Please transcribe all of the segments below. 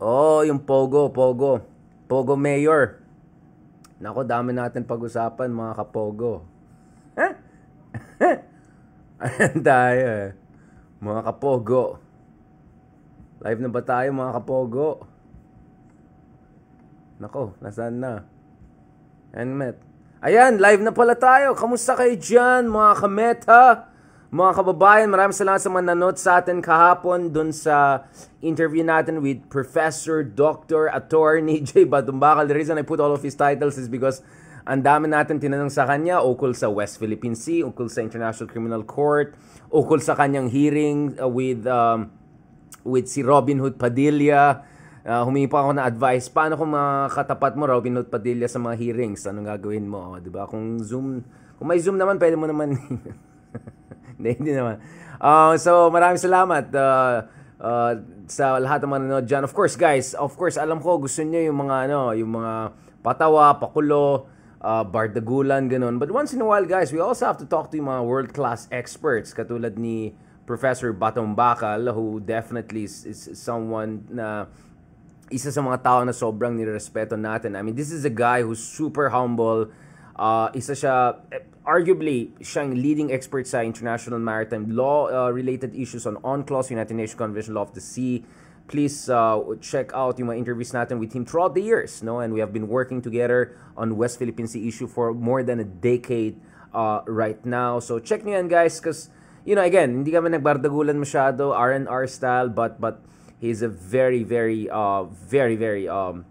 Oh, yung Pogo, Pogo. Pogo Mayor. Nako, dami natin pag-usapan mga kapogo. Huh? Ayan tayo eh. Mga kapogo. Live na ba tayo mga kapogo? Nako, nasaan na? And met. Ayan, live na pala tayo. Kamusta kayo dyan mga kameta? Mga kababayan, maraming salamat sa mananot sa atin kahapon dun sa interview natin with Professor, Dr. Attorney J. Batumbakal. The reason I put all of his titles is because ang dami natin tinanong sa kanya ukol sa West Philippine Sea, ukol sa International Criminal Court, ukol sa kanyang hearing uh, with um, with si Robin Hood Padilla. Uh, humingi pa ako ng advice. Paano kung makatapat mo Robin Hood Padilla sa mga hearings? Anong gagawin mo? O, oh, diba? Kung Zoom, kung may Zoom naman, pwede mo naman Hindi, hindi naman. Uh, so, maraming salamat uh, uh, sa lahat ng mga nanonood dyan. Of course, guys, of course, alam ko gusto niyo yung mga, ano, yung mga patawa, pakulo, uh, bardagulan, ganun. But once in a while, guys, we also have to talk to yung mga world-class experts katulad ni Professor Batong Bakal, who definitely is, is someone na isa sa mga tao na sobrang nirespeto natin. I mean, this is a guy who's super humble, Uh, isa siya, eh, arguably, siyang leading expert sa international maritime law uh, related issues on UNCLOS, United Nations Convention Law of the Sea. Please uh, check out yung mga interviews natin with him throughout the years. No? And we have been working together on West Philippine Sea issue for more than a decade uh, right now. So check nyo guys because, you know, again, hindi kami nagbardagulan masyado, R&R style, but, but he's a very, very, uh, very, very um,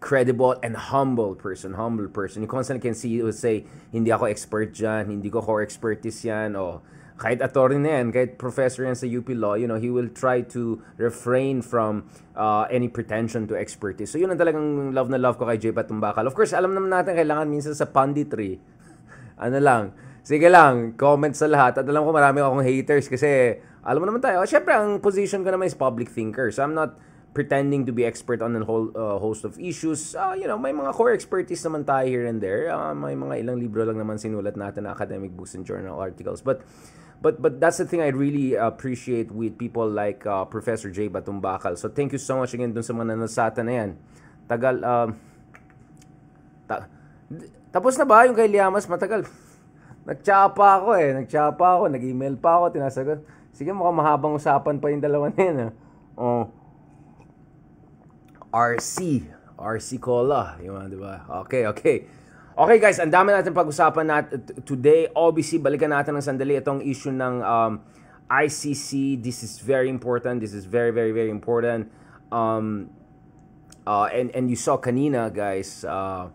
credible and humble person, humble person. You constantly can see, you say, hindi ako expert dyan, hindi ko core expertise yan, o kahit attorney na yan, kahit professor yan sa UP Law, you know, he will try to refrain from uh, any pretension to expertise. So yun ang talagang love na love ko kay Jay Patumbakal. Of course, alam naman natin, kailangan minsan sa punditry, ano lang, sige lang, comment sa lahat. At alam ko marami akong haters kasi alam mo naman tayo, syempre ang position ko naman is public thinker. So I'm not pretending to be expert on a whole uh, host of issues. Uh, you know, may mga core expertise naman tayo here and there. Uh, may mga ilang libro lang naman sinulat natin na academic books and journal articles. But but but that's the thing I really appreciate with people like uh, Professor Jay Batumbakal. So thank you so much again dun sa mga nanasata na yan. Tagal uh, ta- tapos na ba yung kay Liamas matagal? Nagtsapa ako eh. Nagtsapa ako. Nag-email pa ako. Tinasagot. Sige, mukhang mahabang usapan pa yung dalawa na yan. Ah. Oh. RC. RC Cola. Yung di ba? Okay, okay. Okay guys, ang dami natin pag-usapan natin today. Obviously, balikan natin ng sandali itong issue ng um, ICC. This is very important. This is very, very, very important. Um, uh, and, and you saw kanina guys, uh,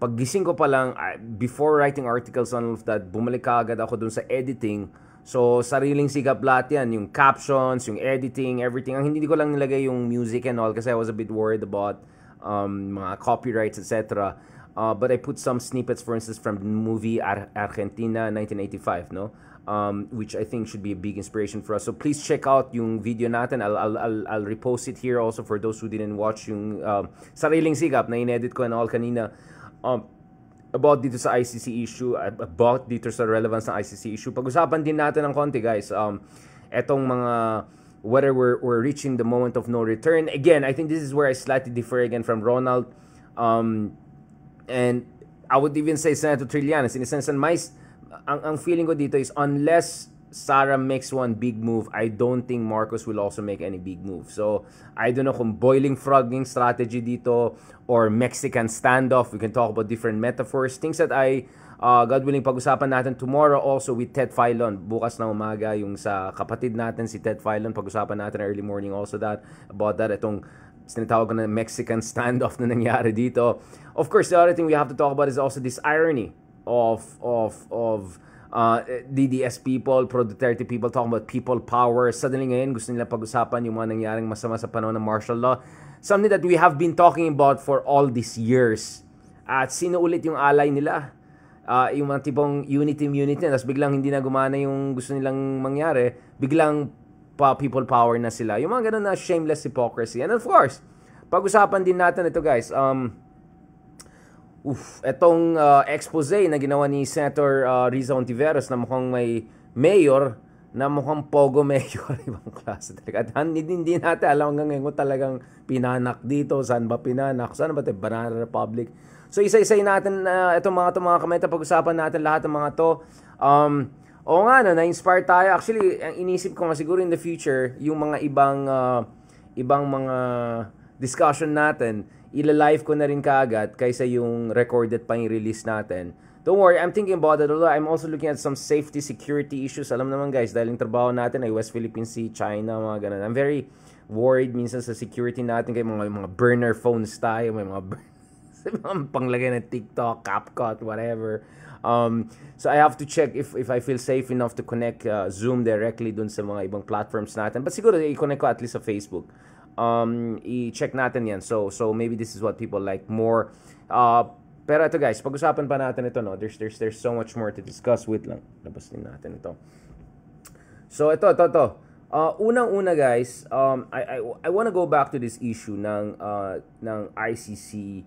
paggising ko pa lang, ah, before writing articles on of that, bumalik ka agad ako dun sa editing. So, sariling sigap lahat yan. Yung captions, yung editing, everything. Ang hindi ko lang nilagay yung music and all kasi I was a bit worried about um, mga copyrights, etc. Uh, but I put some snippets, for instance, from the movie Ar- Argentina 1985, no? Um, which I think should be a big inspiration for us. So please check out yung video natin. I'll, I'll, I'll, I'll repost it here also for those who didn't watch yung uh, sariling sigap na inedit ko and all kanina um, about dito sa ICC issue, uh, about dito sa relevance ng ICC issue. Pag-usapan din natin ng konti guys. Um, etong mga whether we're, we're reaching the moment of no return. Again, I think this is where I slightly differ again from Ronald. Um, and I would even say Senator Trillanes, in a sense, and my, ang, ang feeling ko dito is unless Sara makes one big move, I don't think Marcos will also make any big move. So, I don't know kung boiling frogging strategy dito or Mexican standoff. We can talk about different metaphors. Things that I, uh, God willing, pag-usapan natin tomorrow also with Ted Filon. Bukas na umaga yung sa kapatid natin si Ted Filon. Pag-usapan natin early morning also that about that. Itong tinatawag na Mexican standoff na nangyari dito. Of course, the other thing we have to talk about is also this irony of, of, of, uh, eh, DDS people, pro-Duterte people talking about people power. Suddenly ngayon gusto nila pag-usapan yung mga nangyaring masama sa panahon ng martial law. Something that we have been talking about for all these years. At sino ulit yung alay nila? Uh, yung mga tipong unity unity tapos biglang hindi na gumana yung gusto nilang mangyari, biglang pa people power na sila. Yung mga ganun na shameless hypocrisy. And of course, pag-usapan din natin ito guys. Um, Uf, etong uh, expose na ginawa ni Senator uh, ah, Riza Ontiveros na mukhang may mayor na mukhang pogo mayor ibang klase talaga. At hindi, hindi natin alam hanggang ngayon kung talagang pinanak dito, saan ba pinanak, saan ba ito, Banana Republic. So isa-isay natin uh, itong mga to mga kamenta, pag-usapan natin lahat ng mga to. Um, o nga, no, na-inspire tayo. Actually, ang inisip ko nga siguro in the future, yung mga ibang, uh, ibang mga discussion natin, ila-live ko na rin kaagad kaysa yung recorded pa yung release natin. Don't worry, I'm thinking about that. Although I'm also looking at some safety, security issues. Alam naman guys, dahil yung trabaho natin ay West Philippine Sea, China, mga ganun. I'm very worried minsan sa security natin kay mga, mga burner phones tayo, may mga mga panglagay ng TikTok, CapCut, whatever. Um, so I have to check if if I feel safe enough to connect uh, Zoom directly dun sa mga ibang platforms natin. But siguro i-connect ko at least sa Facebook um, i-check natin yan. So, so maybe this is what people like more. Uh, pero ito guys, pag-usapan pa natin ito, no? There's, there's, there's so much more to discuss. with lang, labas natin ito. So, ito, ito, ito. Uh, Unang-una guys, um, I, I, I want to go back to this issue ng, uh, ng ICC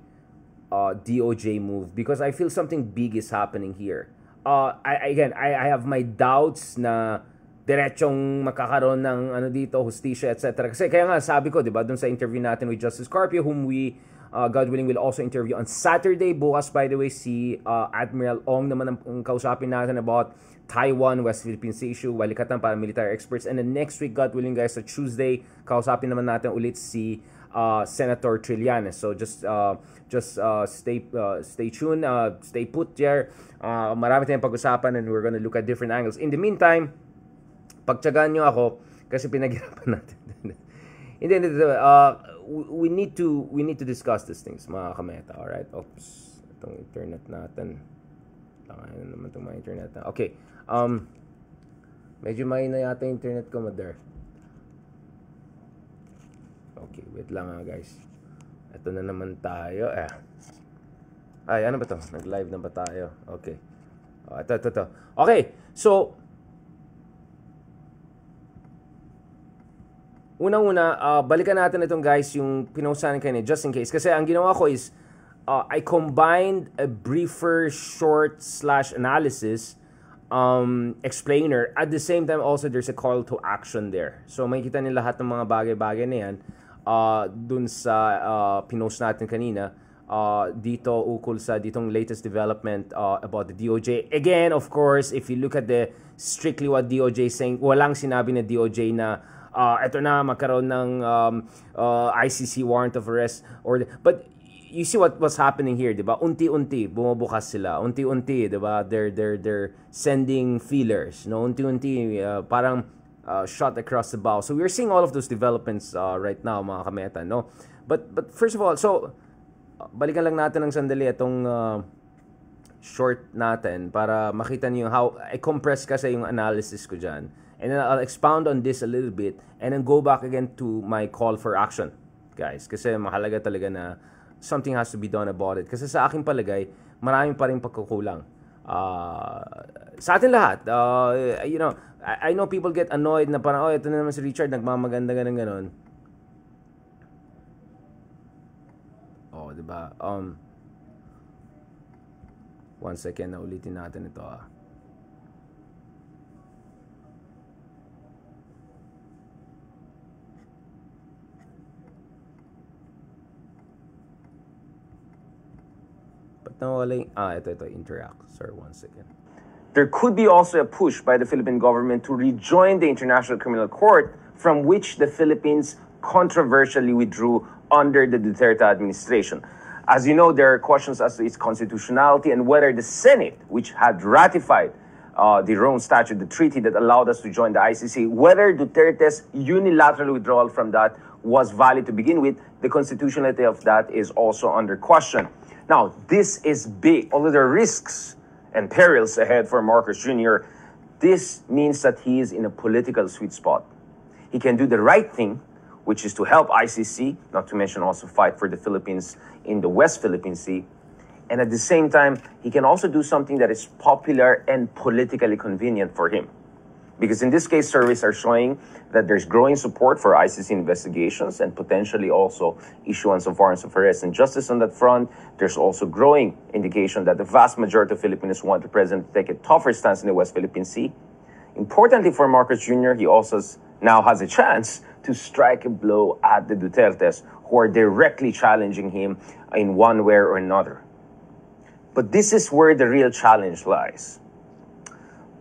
uh, DOJ move because I feel something big is happening here. Uh, I, again, I, I have my doubts na diretsong makakaroon ng ano dito, justicia, etc. Kasi kaya nga sabi ko, 'di ba, dun sa interview natin with Justice Carpio whom we uh, God willing will also interview on Saturday bukas by the way si uh, Admiral Ong naman ang, kausapin natin about Taiwan, West Philippines issue, walikatan para military experts and then next week God willing guys sa Tuesday kausapin naman natin ulit si uh, Senator Trillanes. So just uh, just uh, stay uh, stay tuned, uh, stay put there. Uh, marami tayong pag-usapan and we're gonna look at different angles. In the meantime, pagtsagaan nyo ako kasi pinaghirapan natin. hindi, hindi, uh, we need to we need to discuss these things, mga kameta, all right? Oops, itong internet natin. Tangan naman itong mga internet natin. Okay, um, medyo mahina yata yung internet ko, mother. Okay, wait lang ha, ah, guys. Ito na naman tayo. Eh. Ay, ano ba to? Nag-live na ba tayo? Okay. Oh, ito, ito, ito. Okay, so, Unang-una, uh, balikan natin itong guys, yung pinausahan kanina just in case. Kasi ang ginawa ko is, uh, I combined a briefer short slash analysis um, explainer. At the same time, also there's a call to action there. So makikita nila lahat ng mga bagay-bagay na yan uh, dun sa uh, pinost natin kanina uh, dito ukol sa ditong latest development uh, about the DOJ. Again, of course, if you look at the strictly what DOJ saying, walang sinabi na DOJ na uh, eto na magkaroon ng um, uh, ah, ICC warrant of arrest or but you see what was happening here, 'di ba? Unti-unti bumubukas sila. Unti-unti, 'di ba? They're they're they're sending feelers, no? Unti-unti uh, parang uh, shot across the bow. So we're seeing all of those developments uh, right now, mga kameta, no? But but first of all, so balikan lang natin ng sandali itong uh, short natin para makita niyo how I compress kasi yung analysis ko diyan. And then I'll expound on this a little bit and then go back again to my call for action, guys. Kasi mahalaga talaga na something has to be done about it. Kasi sa aking palagay, marami pa rin pagkukulang. Uh, sa atin lahat, uh, you know, I, I know people get annoyed na parang, oh, ito na naman si Richard, nagmamaganda ganun ganon. Oh, di ba? Um, one second na ulitin natin ito ah. nawala yung... Ah, ito, ito. Interact. one second. There could be also a push by the Philippine government to rejoin the International Criminal Court from which the Philippines controversially withdrew under the Duterte administration. As you know, there are questions as to its constitutionality and whether the Senate, which had ratified uh, the Rome Statute, the treaty that allowed us to join the ICC, whether Duterte's unilateral withdrawal from that was valid to begin with, the constitutionality of that is also under question. Now, this is big. Although there are risks and perils ahead for Marcus Jr., this means that he is in a political sweet spot. He can do the right thing, which is to help ICC, not to mention also fight for the Philippines in the West Philippine Sea. And at the same time, he can also do something that is popular and politically convenient for him. Because in this case, surveys are showing that there's growing support for ICC investigations and potentially also issuance of warrants of arrest. And justice on that front, there's also growing indication that the vast majority of Filipinos want the president to take a tougher stance in the West Philippine Sea. Importantly for Marcos Jr., he also now has a chance to strike a blow at the Dutertes, who are directly challenging him in one way or another. But this is where the real challenge lies.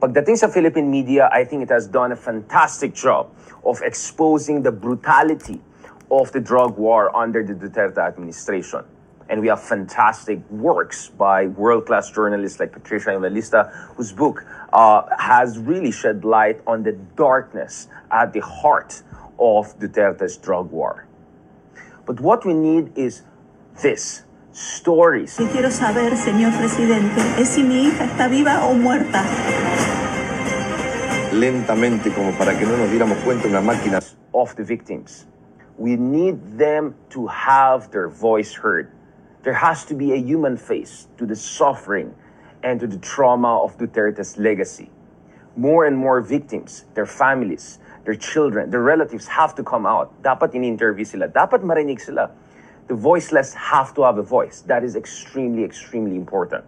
Pagdating sa Philippine media, I think it has done a fantastic job of exposing the brutality of the drug war under the Duterte administration. And we have fantastic works by world class journalists like Patricia Imelista, whose book uh, has really shed light on the darkness at the heart of Duterte's drug war. But what we need is this stories. quiero saber, señor presidente, es si mi hija está viva o muerta. Lentamente, como para que no nos diéramos cuenta, una máquina. Of the victims. We need them to have their voice heard. There has to be a human face to the suffering and to the trauma of Duterte's legacy. More and more victims, their families, their children, their relatives have to come out. Dapat in-interview sila. Dapat marinig sila. The voiceless have to have a voice. That is extremely, extremely important.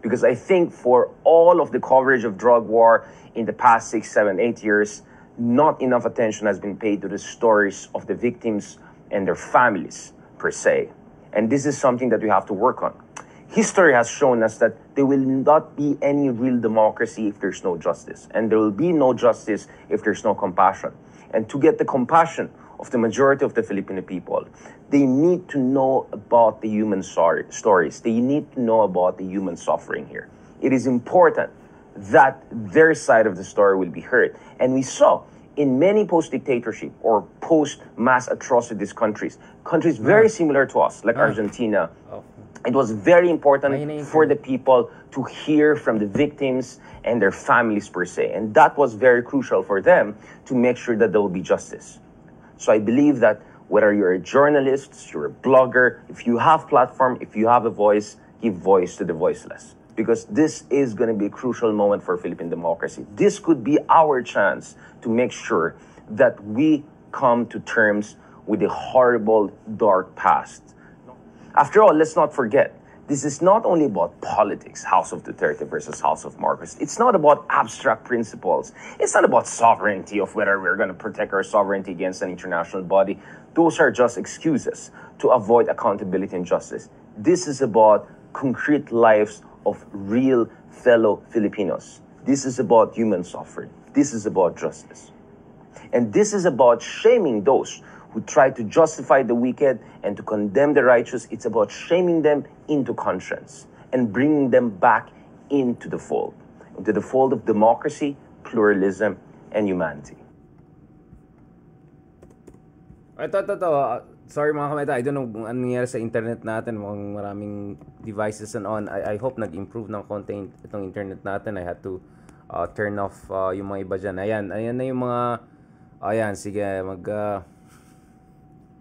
Because I think for all of the coverage of drug war in the past six, seven, eight years, not enough attention has been paid to the stories of the victims and their families, per se. And this is something that we have to work on. History has shown us that there will not be any real democracy if there's no justice. And there will be no justice if there's no compassion. And to get the compassion of the majority of the Filipino people. They need to know about the human stories. They need to know about the human suffering here. It is important that their side of the story will be heard. And we saw in many post dictatorship or post mass atrocities countries, countries mm. very similar to us, like mm. Argentina. Oh. It was very important for the people to hear from the victims and their families, per se. And that was very crucial for them to make sure that there will be justice. So I believe that whether you're a journalist, you're a blogger, if you have platform, if you have a voice, give voice to the voiceless. Because this is going to be a crucial moment for Philippine democracy. This could be our chance to make sure that we come to terms with the horrible, dark past. After all, let's not forget this is not only about politics, House of Duterte versus House of Marcos. It's not about abstract principles. It's not about sovereignty of whether we're going to protect our sovereignty against an international body. Those are just excuses to avoid accountability and justice. This is about concrete lives of real fellow Filipinos. This is about human suffering. This is about justice. And this is about shaming those who try to justify the wicked and to condemn the righteous. It's about shaming them into conscience and bringing them back into the fold, into the fold of democracy, pluralism, and humanity. I thought that ito. Sorry mga kameta, I don't know kung ano nangyari sa internet natin. Mukhang maraming devices and on. I, I hope nag-improve ng konti itong internet natin. I had to uh, turn off uh, yung mga iba dyan. Ayan, ayan na yung mga... Ayan, sige, mag... Uh,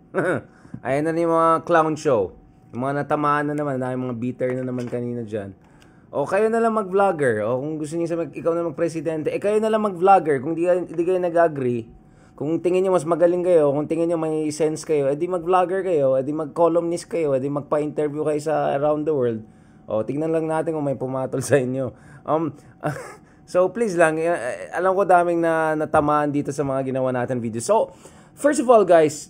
Ayan na yung mga clown show. Yung mga natamaan na naman, yung mga bitter na naman kanina dyan. O kayo na lang mag-vlogger. O kung gusto niyo sa mag, ikaw na mag-presidente, eh kayo na lang mag-vlogger. Kung di, di kayo nag-agree, kung tingin niyo mas magaling kayo, kung tingin niyo may sense kayo, edi mag-vlogger kayo, edi mag-columnist kayo, edi magpa-interview kayo sa around the world. O tingnan lang natin kung may pumatol sa inyo. Um, so please lang, eh, alam ko daming na natamaan dito sa mga ginawa natin video. So, first of all guys,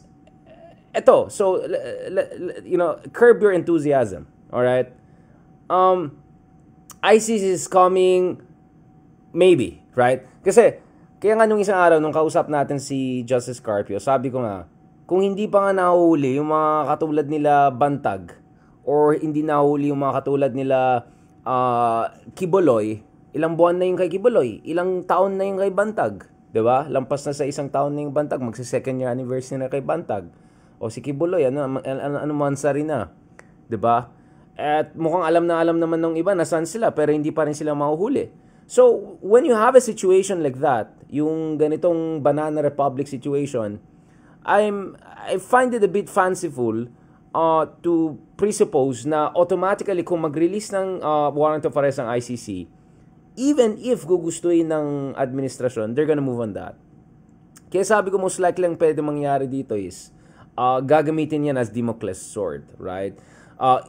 eto, so, you know, curb your enthusiasm, all right? Um, ISIS is coming, maybe, right? Kasi, kaya nga nung isang araw, nung kausap natin si Justice Carpio, sabi ko nga, kung hindi pa nga nahuli yung mga katulad nila Bantag, or hindi nahuli yung mga katulad nila uh, ah, Kiboloy, ilang buwan na yung kay Kiboloy, ilang taon na yung kay Bantag, 'di ba? Lampas na sa isang taon na yung Bantag, magse second year anniversary na kay Bantag. O si Kibuloy, ano, ano, ano Mansari na. 'Di ba? At mukhang alam na alam naman ng iba na nasaan sila pero hindi pa rin sila mahuhuli. So, when you have a situation like that, yung ganitong Banana Republic situation, I'm I find it a bit fanciful uh, to presuppose na automatically kung mag-release ng uh, warrant of arrest ng ICC, even if gugustuhin ng administrasyon, they're gonna move on that. Kaya sabi ko most likely ang pwede mangyari dito is, uh, gagamitin yan as Democles sword, right? Uh,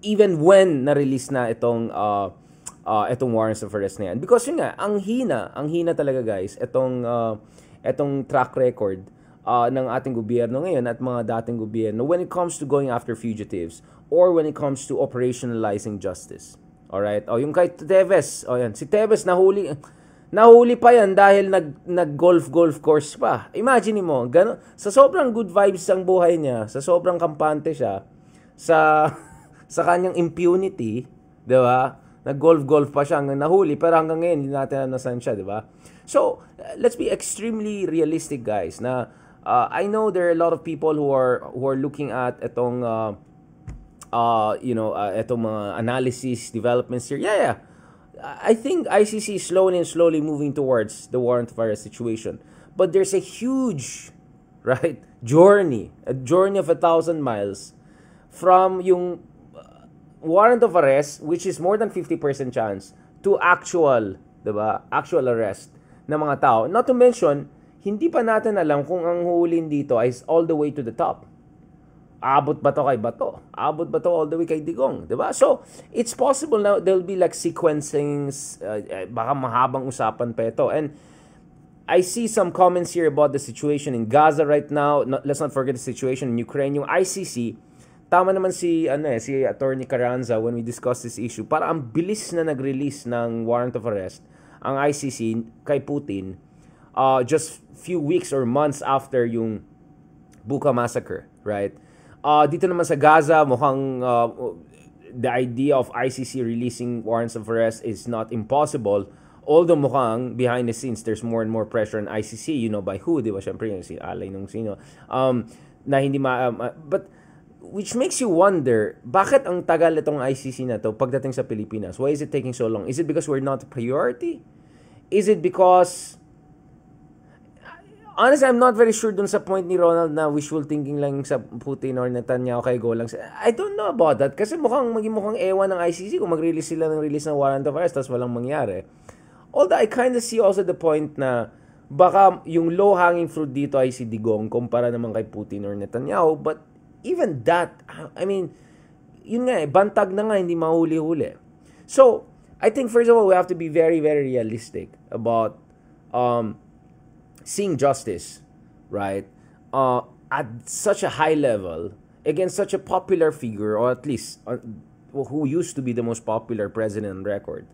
even when na-release na itong uh, uh, itong warrants of arrest na yan. Because yun nga, ang hina, ang hina talaga guys, itong, uh, itong track record uh, ng ating gobyerno ngayon at mga dating gobyerno when it comes to going after fugitives or when it comes to operationalizing justice. Alright? O oh, yung kay Teves, o oh, yan, si Teves nahuli, Nahuli pa yan dahil nag, nag-golf-golf course pa. Imagine mo, gano, sa sobrang good vibes ang buhay niya, sa sobrang kampante siya, sa, sa kanyang impunity, di ba? Nag-golf-golf pa siya hanggang nahuli, pero hanggang ngayon, hindi natin alam nasan siya, di ba? So, let's be extremely realistic, guys, na uh, I know there are a lot of people who are, who are looking at itong, uh, uh, you know, uh, itong mga analysis, developments here. Yeah, yeah I think ICC is slowly and slowly moving towards the warrant of arrest situation. But there's a huge, right, journey, a journey of a thousand miles from yung uh, warrant of arrest, which is more than 50% chance, to actual, di ba, actual arrest ng mga tao. Not to mention, hindi pa natin alam kung ang hulin dito is all the way to the top abot ba to kay Bato? Abot ba to all the way kay Digong? Diba? So, it's possible na there'll be like sequencing, uh, eh, baka mahabang usapan pa ito. And I see some comments here about the situation in Gaza right now. No, let's not forget the situation in Ukraine. Yung ICC, tama naman si, ano eh, si Attorney Carranza when we discussed this issue. Para ang bilis na nag-release ng warrant of arrest ang ICC kay Putin uh, just few weeks or months after yung Buka massacre, right? Uh, dito naman sa Gaza, mukhang uh, the idea of ICC releasing warrants of arrest is not impossible. Although mukhang behind the scenes, there's more and more pressure on ICC, you know by who, di ba? Siyempre, yung si Alay nung sino. Um, na hindi ma... Um, ah, but which makes you wonder, bakit ang tagal itong ICC na to pagdating sa Pilipinas? Why is it taking so long? Is it because we're not a priority? Is it because honestly, I'm not very sure dun sa point ni Ronald na wishful thinking lang sa Putin or Netanyahu kay Go lang. I don't know about that kasi mukhang maging mukhang ewan ng ICC kung mag-release sila ng release ng warrant of arrest tapos walang mangyari. Although I kind of see also the point na baka yung low-hanging fruit dito ay si Digong kumpara naman kay Putin or Netanyahu. But even that, I mean, yun nga eh, bantag na nga, hindi mahuli-huli. So, I think first of all, we have to be very, very realistic about um, seeing justice, right, uh, at such a high level against such a popular figure, or at least uh, who used to be the most popular president on record,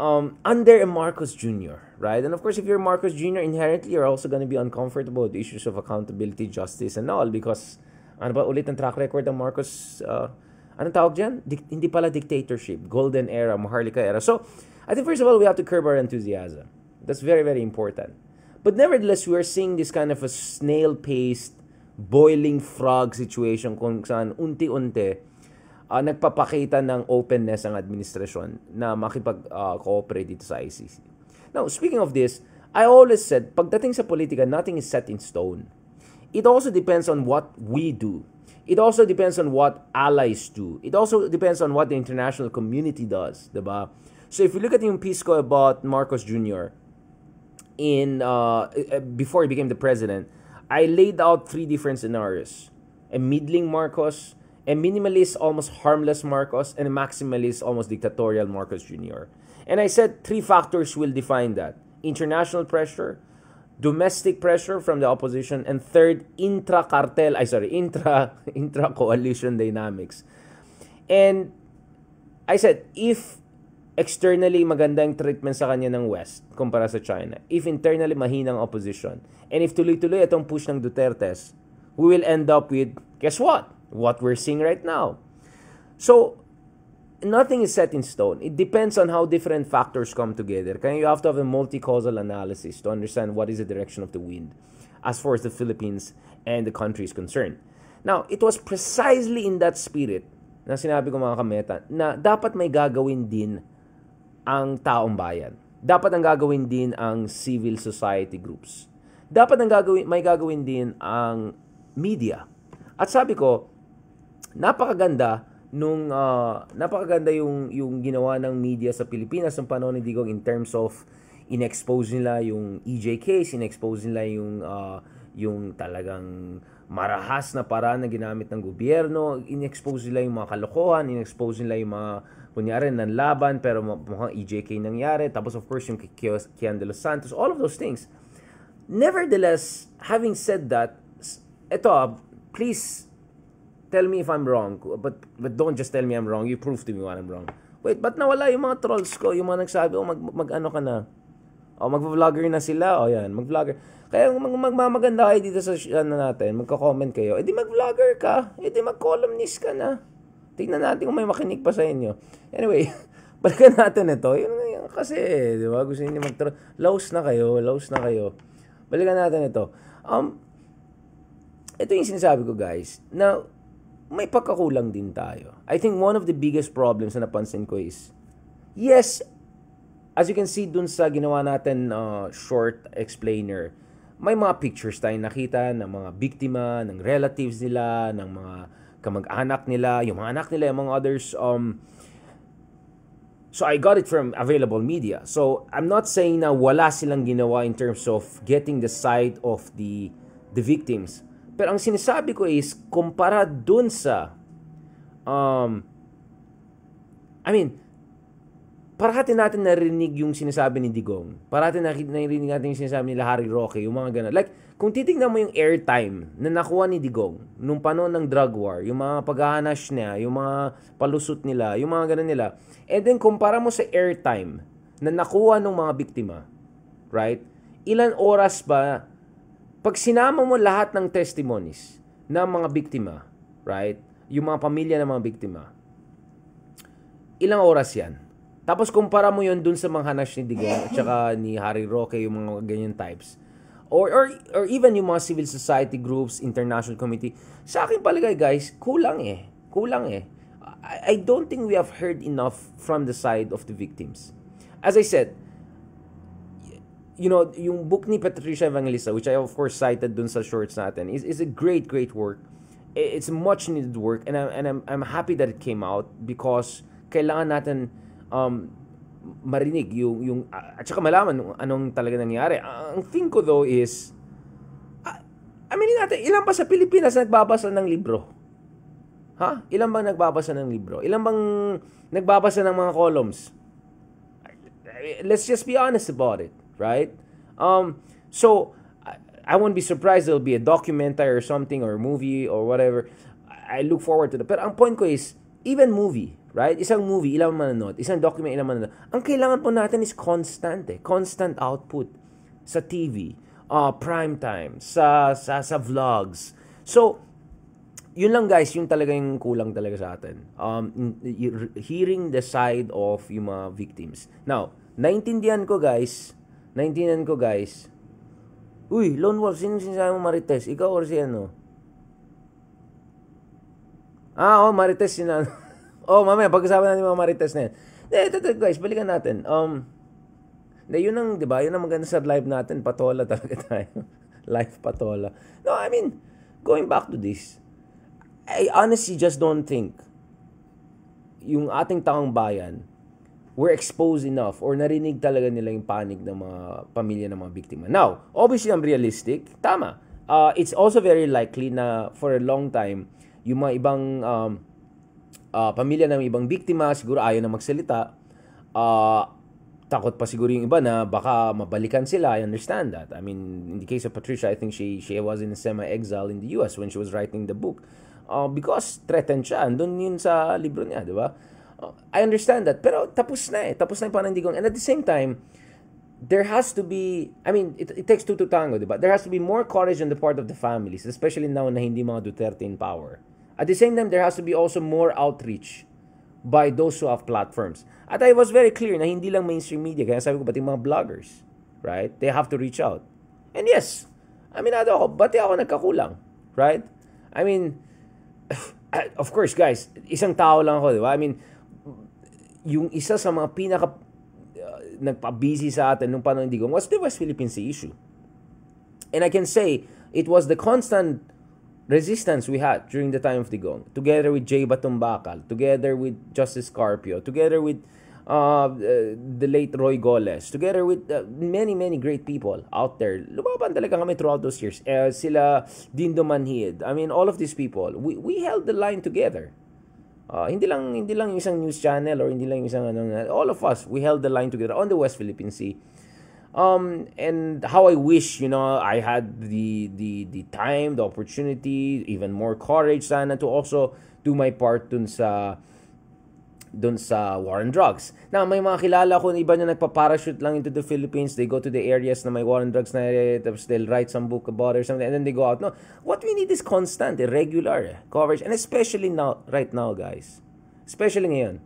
um, under a Marcos Jr., right? And of course, if you're Marcos Jr., inherently you're also going to be uncomfortable with issues of accountability, justice, and all because ano ba ulit ang track record ng Marcos uh, ano tawag dyan? Di- hindi pala dictatorship, golden era, Maharlika era. So, I think first of all, we have to curb our enthusiasm. That's very, very important. But nevertheless, we are seeing this kind of a snail-paced, boiling frog situation kung saan unti-unti uh, nagpapakita ng openness ang administrasyon na makipag-cooperate ah, uh, dito sa ICC. Now, speaking of this, I always said, pagdating sa politika, nothing is set in stone. It also depends on what we do. It also depends on what allies do. It also depends on what the international community does, 'di ba? So if you look at yung piece ko about Marcos Jr., in uh, eh, eh, before he became the president, I laid out three different scenarios: a middling Marcos, a minimalist, almost harmless Marcos, and a maximalist, almost dictatorial Marcos Jr. And I said three factors will define that: international pressure, domestic pressure from the opposition, and third, intra-cartel. I sorry, intra intra-coalition dynamics. And I said if externally maganda yung treatment sa kanya ng West kumpara sa China. If internally mahinang opposition. And if tuloy-tuloy itong push ng Duterte, we will end up with, guess what? What we're seeing right now. So, nothing is set in stone. It depends on how different factors come together. Kaya you have to have a multi-causal analysis to understand what is the direction of the wind as far as the Philippines and the country is concerned. Now, it was precisely in that spirit na sinabi ko mga kameta na dapat may gagawin din ang taong bayan. Dapat ang gagawin din ang civil society groups. Dapat ang gagawin, may gagawin din ang media. At sabi ko, napakaganda nung uh, napakaganda yung yung ginawa ng media sa Pilipinas ng panahon ni Digong in terms of inexpose nila yung EJ case, inexpose nila yung uh, yung talagang marahas na paraan na ginamit ng gobyerno, inexpose nila yung mga kalokohan, inexpose nila yung mga kunyari laban pero mukhang EJK nangyari tapos of course yung Kian De Los Santos all of those things nevertheless having said that eto ah, please tell me if I'm wrong but but don't just tell me I'm wrong you prove to me what I'm wrong wait but nawala yung mga trolls ko yung mga nagsabi oh mag, mag ano ka na oh mag-vlogger na sila oh yan magvlogger kaya mag magmamaganda kayo dito sa ano natin magko-comment kayo edi eh, magvlogger ka edi eh, mag-columnist ka na Tingnan natin kung may makinig pa sa inyo. Anyway, balikan natin ito. Yun, yun kasi, di ba? Gusto niyo magtra... Laos na kayo, laos na kayo. Balikan natin ito. Um, ito yung sinasabi ko guys, na may pagkakulang din tayo. I think one of the biggest problems na napansin ko is, yes, as you can see dun sa ginawa natin uh, short explainer, may mga pictures tayong nakita ng mga biktima, ng relatives nila, ng mga kamag-anak nila, yung mga anak nila, among others. Um, so I got it from available media. So I'm not saying na wala silang ginawa in terms of getting the side of the, the victims. Pero ang sinasabi ko is, kumpara dun sa, um, I mean, parati natin narinig yung sinasabi ni Digong. Parati narinig natin yung sinasabi ni Harry Roque, yung mga ganun. Like, kung titingnan mo yung airtime na nakuha ni Digong nung panon ng drug war, yung mga paghahanash niya, yung mga palusot nila, yung mga ganun nila, and eh then kumpara mo sa airtime na nakuha ng mga biktima, right? Ilan oras ba pag sinama mo lahat ng testimonies ng mga biktima, right? Yung mga pamilya ng mga biktima, ilang oras yan? Tapos kumpara mo yon dun sa mga hanash ni Digong at saka ni Harry Roque, yung mga ganyan types. Or, or, or even yung mga civil society groups, international committee. Sa akin palagay guys, kulang eh. Kulang eh. I, I don't think we have heard enough from the side of the victims. As I said, you know, yung book ni Patricia Evangelista, which I of course cited dun sa shorts natin, is, is a great, great work. It's much needed work and, I, and I'm, I'm happy that it came out because kailangan natin um, marinig yung yung uh, at saka malaman anong talaga nangyari. ang think ko though is uh, aminin natin, ilan pa sa Pilipinas nagbabasa ng libro? Ha? Ilan bang nagbabasa ng libro? Ilan bang nagbabasa ng mga columns? Let's just be honest about it, right? Um, so, I, I won't be surprised there'll be a documentary or something or a movie or whatever. I look forward to that. Pero ang point ko is, even movie, Right? Isang movie, ilang manonood. Isang document, ilang manonood. Ang kailangan po natin is constant eh. Constant output sa TV, uh, ah, prime time, sa, sa, sa vlogs. So, yun lang guys, yung talaga yung kulang talaga sa atin. Um, hearing the side of yung mga victims. Now, naintindihan ko guys, naintindihan ko guys, Uy, lone wolf, sino sinasabi mo Marites? Ikaw or si ano? Ah, oh, Marites sinano. Oh, mamaya, pag-usapan natin mga marites na yan. Eh, ito, ito, guys, balikan natin. Um, na yun ang, di ba, yun ang maganda sa live natin. Patola talaga tayo. live patola. No, I mean, going back to this, I honestly just don't think yung ating taong bayan were exposed enough or narinig talaga nila yung panic ng mga pamilya ng mga biktima. Now, obviously, I'm realistic. Tama. Uh, it's also very likely na for a long time, yung mga ibang um, uh, pamilya ng ibang biktima, siguro ayaw na magsalita. Uh, takot pa siguro yung iba na baka mabalikan sila. I understand that. I mean, in the case of Patricia, I think she she was in semi-exile in the US when she was writing the book. Uh, because threatened siya. Andun yun sa libro niya, di ba? Uh, I understand that. Pero tapos na eh. Tapos na yung panindigan. And at the same time, there has to be, I mean, it, it takes two to tango, di ba? There has to be more courage on the part of the families, especially now na hindi mga Duterte in power at the same time, there has to be also more outreach by those who have platforms. At I was very clear na hindi lang mainstream media, kaya sabi ko pati mga vloggers, right? They have to reach out. And yes, aminado ako, bati ako nagkakulang, right? I mean, of course guys, isang tao lang ako, di ba? I mean, yung isa sa mga pinaka uh, nagpa-busy sa atin nung panahon hindi ko was the West Philippine Sea issue. And I can say, it was the constant resistance we had during the time of Digong, together with Jay Batumbakal, together with Justice Carpio, together with uh, uh, the late Roy Goles, together with uh, many, many great people out there. Lumaban talaga kami throughout those years. Uh, sila Dindo Manhid. I mean, all of these people, we, we held the line together. Uh, hindi lang hindi lang isang news channel or hindi lang isang ano all of us we held the line together on the West Philippine Sea um, and how I wish you know I had the the the time, the opportunity, even more courage sana to also do my part dun sa dun sa war on drugs. Na may mga kilala ko na iba na nagpa-parachute lang into the Philippines, they go to the areas na may war on drugs na tapos they'll write some book about it or something and then they go out. No, what we need is constant, regular eh, coverage and especially now right now guys. Especially ngayon.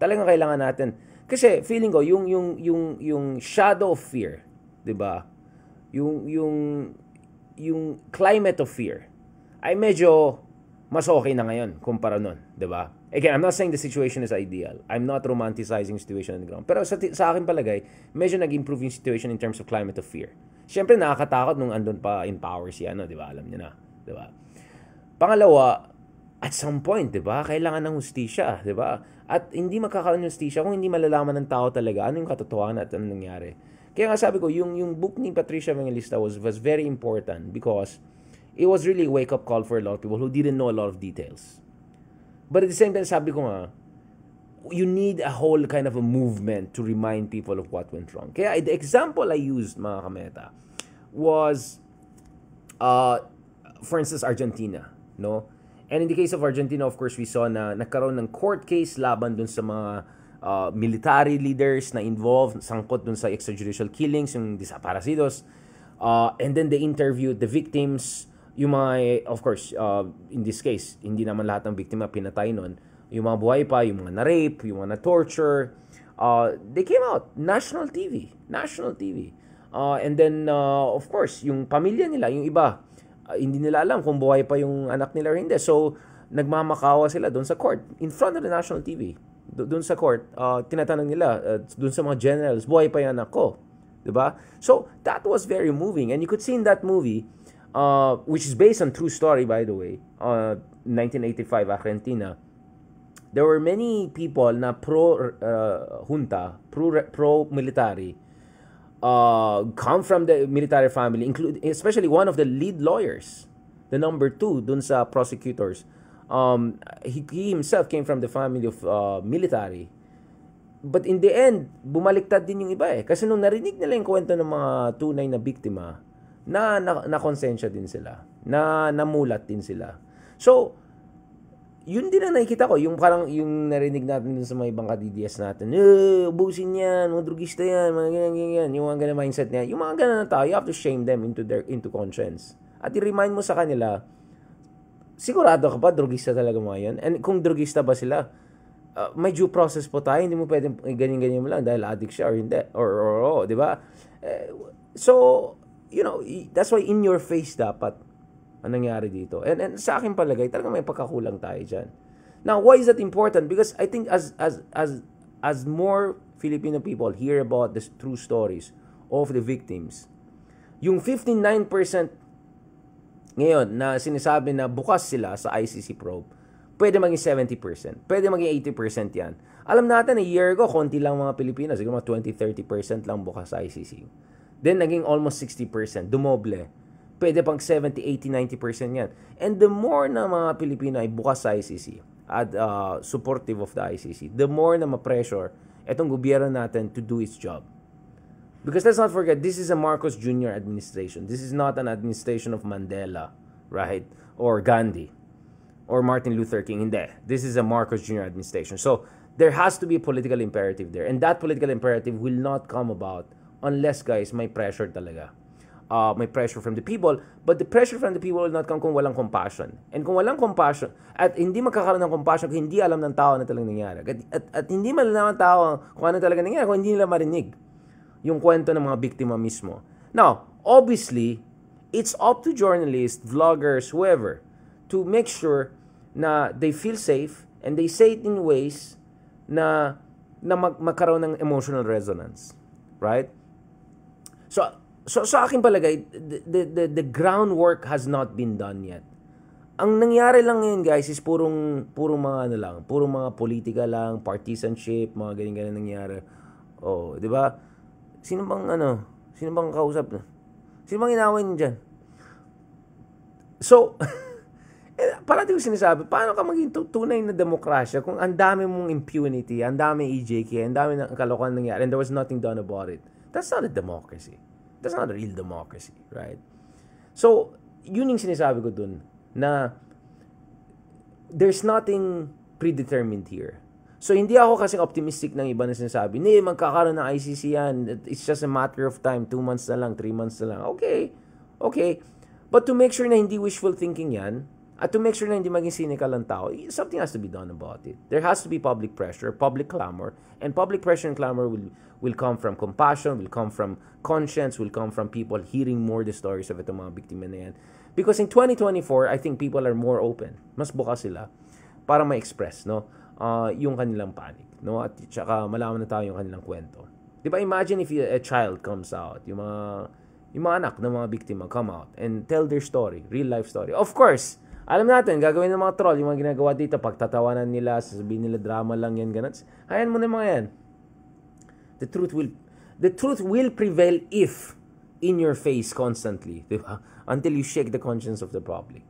Talagang kailangan natin kasi feeling ko yung yung yung yung shadow of fear, 'di ba? Yung yung yung climate of fear ay medyo mas okay na ngayon kumpara noon, 'di ba? Again, I'm not saying the situation is ideal. I'm not romanticizing situation on the ground. Pero sa, sa akin palagay, medyo nag-improve yung situation in terms of climate of fear. Siyempre, nakakatakot nung andun pa in power si ano, di ba? Alam niya na, di ba? Pangalawa, at some point, di ba, kailangan ng hustisya, di ba? At hindi makakaroon ng justisya kung hindi malalaman ng tao talaga ano yung katotohanan at ano nangyari. Kaya nga sabi ko, yung, yung book ni Patricia Evangelista was, was very important because it was really a wake-up call for a lot of people who didn't know a lot of details. But at the same time, sabi ko nga, you need a whole kind of a movement to remind people of what went wrong. Kaya the example I used, mga kameta, was, uh, for instance, Argentina. No? And in the case of Argentina, of course, we saw na nagkaroon ng court case laban dun sa mga uh, military leaders na involved, sangkot dun sa extrajudicial killings, yung desaparecidos. Uh, and then they interviewed the victims, yung mga, of course, uh, in this case, hindi naman lahat ng biktima pinatay nun. Yung mga buhay pa, yung mga na-rape, yung mga na-torture. Uh, they came out, national TV, national TV. Uh, and then, uh, of course, yung pamilya nila, yung iba, uh, hindi nila alam kung buhay pa yung anak nila or hindi. So, nagmamakawa sila doon sa court, in front of the national TV. Doon sa court, uh, tinatanong nila, uh, ah, doon sa mga generals, buhay pa yung anak ko. Diba? So, that was very moving. And you could see in that movie, uh, which is based on true story, by the way, uh, 1985, Argentina, there were many people na pro-junta, uh, pro-military, pro, pro military uh, come from the military family, include, especially one of the lead lawyers, the number two dun sa prosecutors. Um, he, he himself came from the family of uh, military. But in the end, bumaliktad din yung iba eh. Kasi nung narinig nila yung kwento ng mga tunay na biktima, na, na, na konsensya din sila. Na namulat din sila. So, yun din na nakikita ko, yung parang yung narinig natin dun sa mga ibang ka-DDS natin, eh, ubusin yan, mga drugista yan, mga ganyan, ganyan, yung mga ganyan mindset niya. Yung mga ganyan na tao, you have to shame them into their into conscience. At i-remind mo sa kanila, sigurado ka ba drugista talaga mga yan? And kung drugista ba sila, uh, may due process po tayo, hindi mo pwedeng eh, ganyan-ganyan mo lang dahil addict siya or hindi, or, or, or, or di ba? Uh, so, you know, that's why in your face dapat ang nangyari dito. And, and sa akin palagay, talaga may pagkakulang tayo dyan. Now, why is that important? Because I think as, as, as, as more Filipino people hear about the true stories of the victims, yung 59% ngayon na sinasabi na bukas sila sa ICC probe, pwede maging 70%, pwede maging 80% yan. Alam natin, a year ago, konti lang mga Pilipino, siguro mga 20-30% lang bukas sa ICC. Then, naging almost 60%, dumoble pwede pang 70, 80, 90% yan. And the more na mga Pilipino ay bukas sa ICC at uh, supportive of the ICC, the more na ma-pressure itong gobyerno natin to do its job. Because let's not forget, this is a Marcos Jr. administration. This is not an administration of Mandela, right? Or Gandhi. Or Martin Luther King. Hindi. This is a Marcos Jr. administration. So, there has to be a political imperative there. And that political imperative will not come about unless, guys, may pressure talaga uh, may pressure from the people, but the pressure from the people will not come kung walang compassion. And kung walang compassion, at hindi magkakaroon ng compassion kung hindi alam ng tao na talagang nangyari. At, at, at hindi malalaman ng tao kung ano talaga nangyari, kung hindi nila marinig yung kwento ng mga biktima mismo. Now, obviously, it's up to journalists, vloggers, whoever, to make sure na they feel safe and they say it in ways na na mag, magkaroon ng emotional resonance. Right? So, So sa akin palagay, the, the, the groundwork has not been done yet. Ang nangyari lang ngayon guys is purong, purong mga ano lang, purong mga politika lang, partisanship, mga ganyan-ganyan nangyari. Oh, di ba? Sino bang ano, sino bang kausap na? Sino bang inaway niyo dyan? So, eh, parati ko sinasabi, paano ka maging tunay na demokrasya kung ang dami mong impunity, ang dami EJK, ang dami ng kalokohan nangyari, and there was nothing done about it? That's not a democracy. That's not a real democracy, right? So, yun yung sinasabi ko dun, na there's nothing predetermined here. So, hindi ako kasing optimistic ng iba na sinasabi, nee, magkakaroon ng ICC yan. It's just a matter of time. Two months na lang, three months na lang. Okay, okay. But to make sure na hindi wishful thinking yan, at to make sure na hindi maging cynical ang tao, something has to be done about it. There has to be public pressure, public clamor, and public pressure and clamor will, will come from compassion, will come from conscience, will come from people hearing more the stories of itong mga biktima na yan. Because in 2024, I think people are more open. Mas bukas sila para ma-express no? Uh, yung kanilang panic. No? At saka malaman na tayo yung kanilang kwento. Di ba imagine if a child comes out, yung mga, yung mga anak ng mga biktima come out and tell their story, real life story. Of course, alam natin, gagawin ng mga troll yung mga ginagawa dito. Pagtatawanan nila, sasabihin nila drama lang yan, ganun. Hayan mo na mga yan. The truth will the truth will prevail if in your face constantly, di ba? Until you shake the conscience of the public.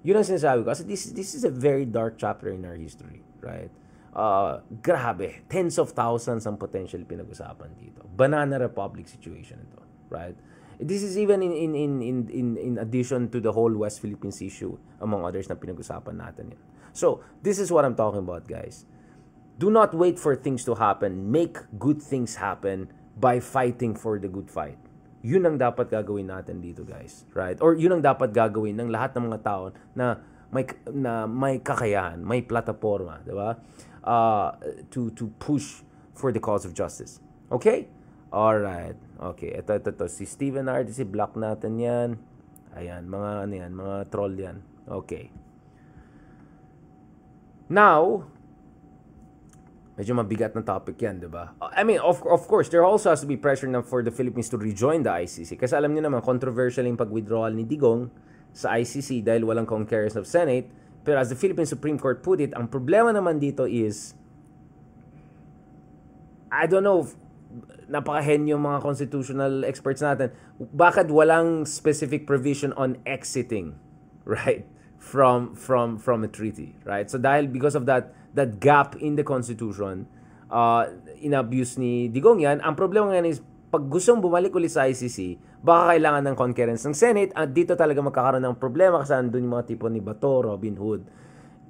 Yun ang sinasabi ko. Kasi this, this is a very dark chapter in our history, right? Uh, grabe, tens of thousands ang potential pinag-usapan dito. Banana Republic situation ito, right? This is even in, in, in, in, in, in addition to the whole West Philippines issue, among others na pinag-usapan natin yan. So, this is what I'm talking about, guys. Do not wait for things to happen. Make good things happen by fighting for the good fight. Yun ang dapat gagawin natin dito, guys. Right? Or yun ang dapat gagawin ng lahat ng mga tao na may na may kakayahan, may plataforma, 'di ba? Uh, to to push for the cause of justice. Okay? All right. Okay, ito, ito, ito. Si Steven RDC, block natin yan. Ayan, mga ano yan, mga troll yan. Okay. Now, medyo mabigat na topic yan, di ba? I mean, of, of course, there also has to be pressure na for the Philippines to rejoin the ICC. Kasi alam niyo naman, controversial yung pag-withdrawal ni Digong sa ICC dahil walang concurrence of Senate. Pero as the Philippine Supreme Court put it, ang problema naman dito is, I don't know napakahen yung mga constitutional experts natin. Bakit walang specific provision on exiting, right? From from from a treaty, right? So dahil because of that that gap in the constitution, uh, inabuse ni Digong yan. Ang problema ngayon is pag gustong bumalik ulit sa ICC, baka kailangan ng concurrence ng Senate at dito talaga magkakaroon ng problema kasi andun yung mga tipo ni Bato, Robin Hood,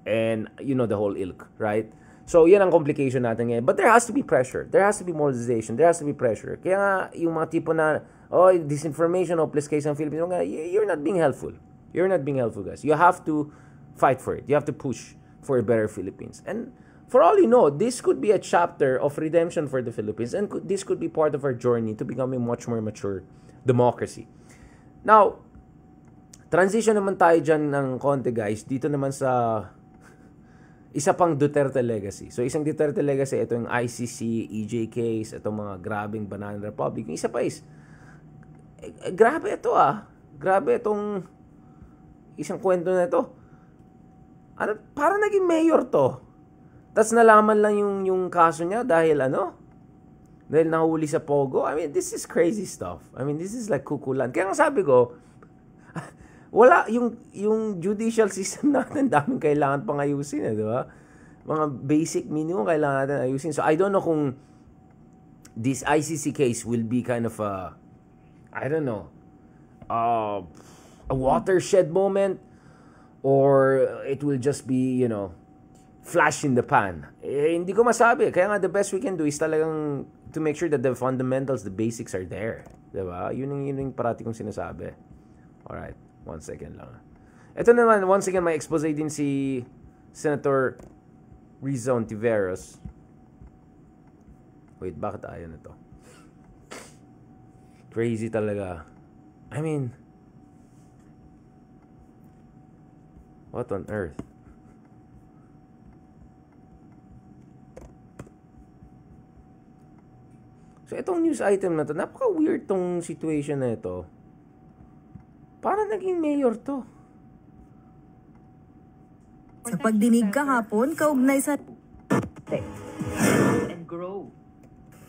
and you know the whole ilk, right? So, yan ang complication natin ngayon. But there has to be pressure. There has to be mobilization. There has to be pressure. Kaya nga, yung mga tipo na, oh, disinformation, obfuscation, Philippines, you're not being helpful. You're not being helpful, guys. You have to fight for it. You have to push for a better Philippines. And for all you know, this could be a chapter of redemption for the Philippines, and this could be part of our journey to becoming much more mature democracy. Now, transition naman tayo dyan ng konti, guys. Dito naman sa isa pang Duterte legacy. So isang Duterte legacy, ito yung ICC, EJ case, itong mga grabbing Banana Republic. Yung isa pa is, eh, eh, grabe ito ah. Grabe itong isang kwento na ito. Ano, para naging mayor to. Tapos nalaman lang yung, yung kaso niya dahil ano? Dahil nahuli sa Pogo. I mean, this is crazy stuff. I mean, this is like kukulan. Kaya ang sabi ko, wala yung yung judicial system natin daming kailangan pang ayusin eh, di ba? Mga basic minimum kailangan natin ayusin. So I don't know kung this ICC case will be kind of a I don't know. Uh, a watershed moment or it will just be, you know, flash in the pan. Eh, hindi ko masabi. Kaya nga the best we can do is talagang to make sure that the fundamentals, the basics are there. Diba? Yun yung, yun yung parati kong sinasabi. Alright. One second lang. Ito naman, once again, may expose din si Senator Rizon Tiveros. Wait, bakit ayaw na to? Crazy talaga. I mean, what on earth? So, itong news item na to, napaka-weird tong situation na ito. Para naging mayor to. Sa pagdinig kahapon, kaugnay sa... And grow.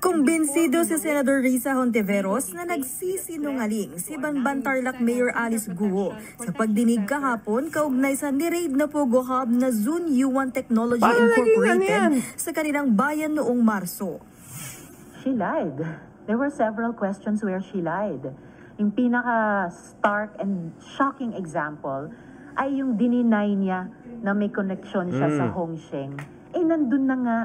Kumbinsido si Senator Risa Honteveros na nagsisinungaling si Banban Tarlac Mayor Alice Guo sa pagdinig kahapon kaugnay sa niraid na Pogo Hub na Zun U1 Technology Incorporated ano sa kanilang bayan noong Marso. She lied. There were several questions where she lied. Yung pinaka stark and shocking example ay yung dininay niya na may connection siya mm. sa Hong Sheng. Eh nandun na nga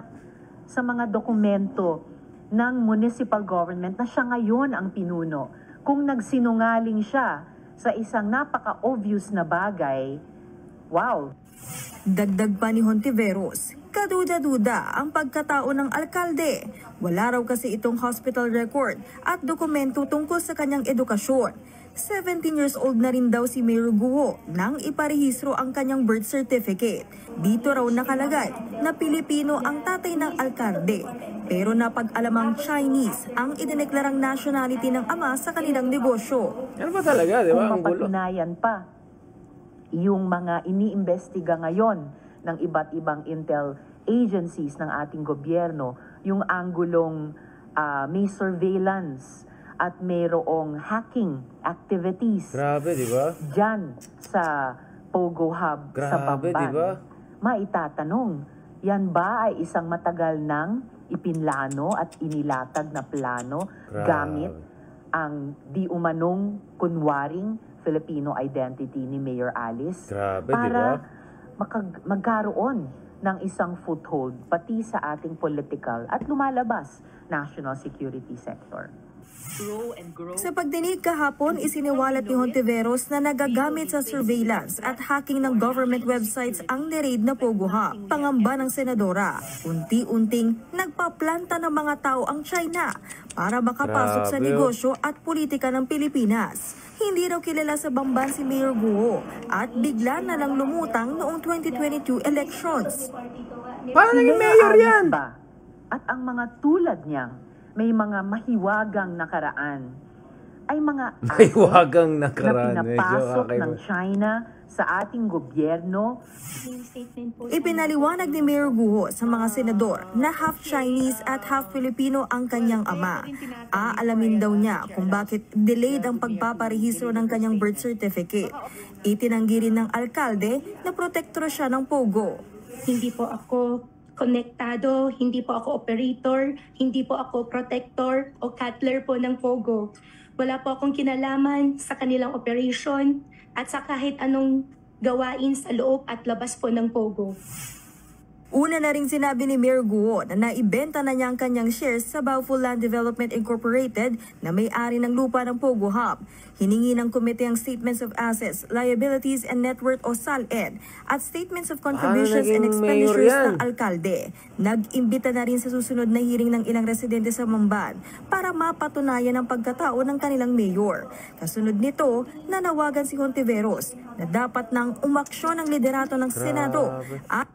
sa mga dokumento ng municipal government na siya ngayon ang pinuno. Kung nagsinungaling siya sa isang napaka-obvious na bagay, wow. Dagdag pa ni Hontiveros, Kaduda-duda ang pagkatao ng alkalde. Wala raw kasi itong hospital record at dokumento tungkol sa kanyang edukasyon. 17 years old na rin daw si Mayor Guho nang iparehistro ang kanyang birth certificate. Dito raw nakalagay na Pilipino ang tatay ng alkalde. Pero napag-alamang Chinese ang idineklarang nationality ng ama sa kanilang negosyo. Ano ba talaga, di ba? Kung mapatunayan pa yung mga iniimbestiga ngayon ng iba't ibang intel agencies ng ating gobyerno yung anggulong uh, may surveillance at mayroong hacking activities. Grabe, di ba? Diyan sa Pogo Hub Grabe, sa Bamban. Diba? Maitatanong, yan ba ay isang matagal nang ipinlano at inilatag na plano Grabe. gamit ang di umanong kunwaring Filipino identity ni Mayor Alice Grabe, para diba? makag- magkaroon ng isang foothold pati sa ating political at lumalabas national security sector grow grow. and Sa pagdinig kahapon, isiniwalat ni Hontiveros na nagagamit sa surveillance at hacking ng government websites ang niraid na Pogo pangamba ng senadora. Unti-unting nagpaplanta ng mga tao ang China para makapasok sa oh. negosyo at politika ng Pilipinas. Hindi raw kilala sa bamban si Mayor Guo at bigla na lang lumutang noong 2022 elections. Parang mayor yan! At ang mga tulad niyang may mga mahiwagang nakaraan ay mga mahiwagang nakaraan na pinapasok ng China sa ating gobyerno. Ipinaliwanag ni Mayor Guho sa mga senador na half Chinese at half Filipino ang kanyang ama. Aalamin daw niya kung bakit delayed ang pagpaparehistro ng kanyang birth certificate. Itinanggi rin ng alkalde na protektor siya ng Pogo. Hindi po ako konektado, hindi po ako operator, hindi po ako protector o cutler po ng Pogo. Wala po akong kinalaman sa kanilang operation at sa kahit anong gawain sa loob at labas po ng Pogo. Una na rin sinabi ni Mayor Guo na naibenta na niya ang kanyang shares sa Bauful Land Development Incorporated na may-ari ng lupa ng Pogo Hub. Hiningi ng komite ang Statements of Assets, Liabilities and Net Worth o SALED at Statements of Contributions and Expenditures ng alkalde. Nag-imbita na rin sa susunod na hearing ng ilang residente sa Mamban para mapatunayan ang pagkatao ng kanilang mayor. Kasunod nito, nanawagan si Contiveros na dapat nang umaksyon ang liderato ng Senado at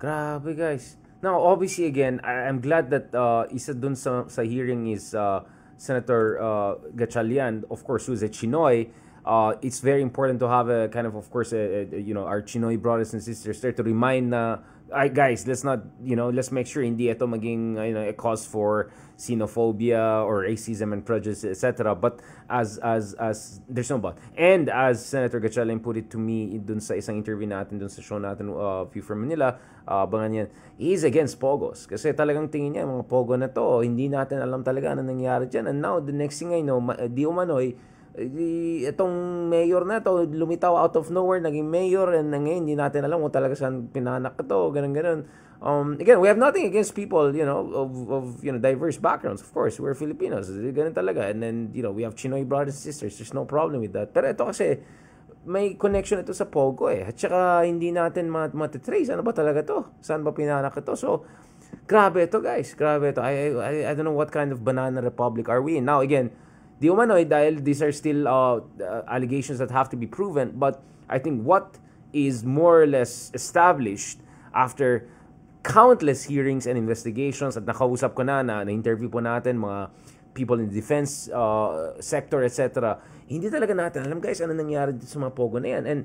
Grabe guys. Now, obviously again, I- am glad that uh, isa dun sa, sa hearing is uh, Senator uh, Gachalian, of course, who's a Chinoy. Uh, it's very important to have a kind of, of course, a, a, you know, our Chinoy brothers and sisters there to remind uh, ay guys, let's not, you know, let's make sure hindi ito maging uh, you know, a cause for xenophobia or racism and prejudice, etc. But as as as there's no but. And as Senator Gatchalian put it to me dun sa isang interview natin dun sa show natin uh, few from Manila, uh, abangan yan, he's against pogos. Kasi talagang tingin niya mga pogo na to, hindi natin alam talaga ano nangyari diyan. And now the next thing I know, di umanoy, itong mayor na to, lumitaw out of nowhere, naging mayor, and ngayon, hindi natin alam kung talaga saan pinanak to, ganun, ganun. Um, again, we have nothing against people, you know, of, of, you know, diverse backgrounds. Of course, we're Filipinos. Ganun talaga. And then, you know, we have Chinoy brothers and sisters. There's no problem with that. Pero ito kasi, may connection ito sa Pogo eh. At saka, hindi natin mat matitrace. Ano ba talaga to? Saan ba pinanak to? So, grabe ito guys. Grabe ito. I, I, I don't know what kind of banana republic are we in. Now, again, Di umano eh, dahil these are still uh, uh, allegations that have to be proven. But I think what is more or less established after countless hearings and investigations at nakausap ko na na na-interview po natin mga people in the defense uh, sector, etc. Hindi talaga natin alam guys ano nangyari dito sa mga pogo na yan. And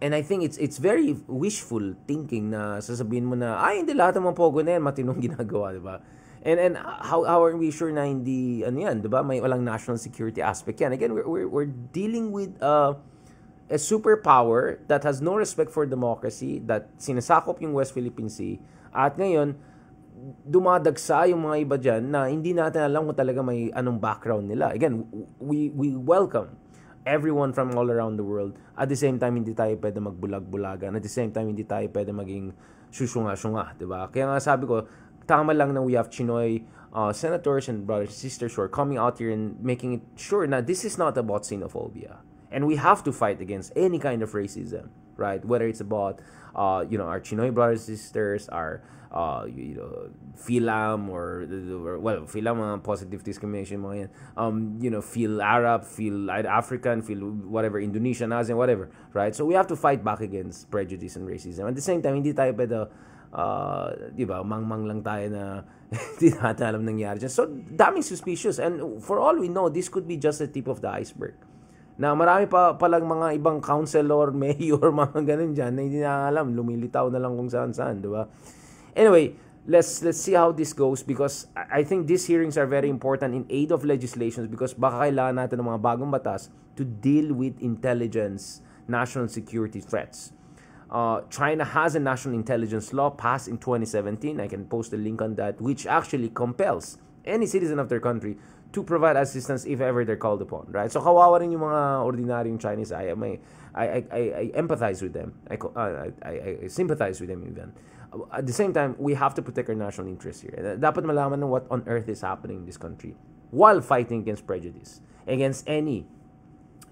And I think it's it's very wishful thinking na sasabihin mo na, ay, hindi lahat ng mga pogo na yan, matinong ginagawa, di ba? And and how how are we sure na hindi ano yan, 'di ba? May walang national security aspect yan. Again, we're we're, we're dealing with uh, a superpower that has no respect for democracy, that sinasakop yung West Philippine Sea. At ngayon, dumadagsa yung mga iba diyan na hindi natin alam kung talaga may anong background nila. Again, we we welcome everyone from all around the world. At the same time, hindi tayo pwede magbulag-bulagan. At the same time, hindi tayo pwede maging susunga-sunga, 'di ba? Kaya nga sabi ko, tama lang na we have Chinoy uh, senators and brothers and sisters who are coming out here and making it sure that this is not about xenophobia. And we have to fight against any kind of racism, right? Whether it's about, uh, you know, our Chinoy brothers and sisters, our, uh, you know, Filam or, or well, Filam, uh, positive discrimination, Um, you know, feel Arab, feel African, feel whatever, Indonesian, Asian, whatever, right? So we have to fight back against prejudice and racism. At the same time, hindi tayo pwede uh, di ba, mangmang lang tayo na hindi natin alam nangyari dyan. So, daming suspicious. And for all we know, this could be just the tip of the iceberg. Na marami pa palang mga ibang councilor, mayor, mga ganun dyan na hindi na alam. Lumilitaw na lang kung saan-saan, di ba? Anyway, let's let's see how this goes because I think these hearings are very important in aid of legislations because baka kailangan natin ng mga bagong batas to deal with intelligence, national security threats. uh, China has a national intelligence law passed in 2017. I can post a link on that, which actually compels any citizen of their country to provide assistance if ever they're called upon, right? So kawawa rin yung mga ordinaryong Chinese. I, empathize with them. I, I, I sympathize with them even. At the same time, we have to protect our national interests here. Dapat malaman what on earth is happening in this country while fighting against prejudice, against any,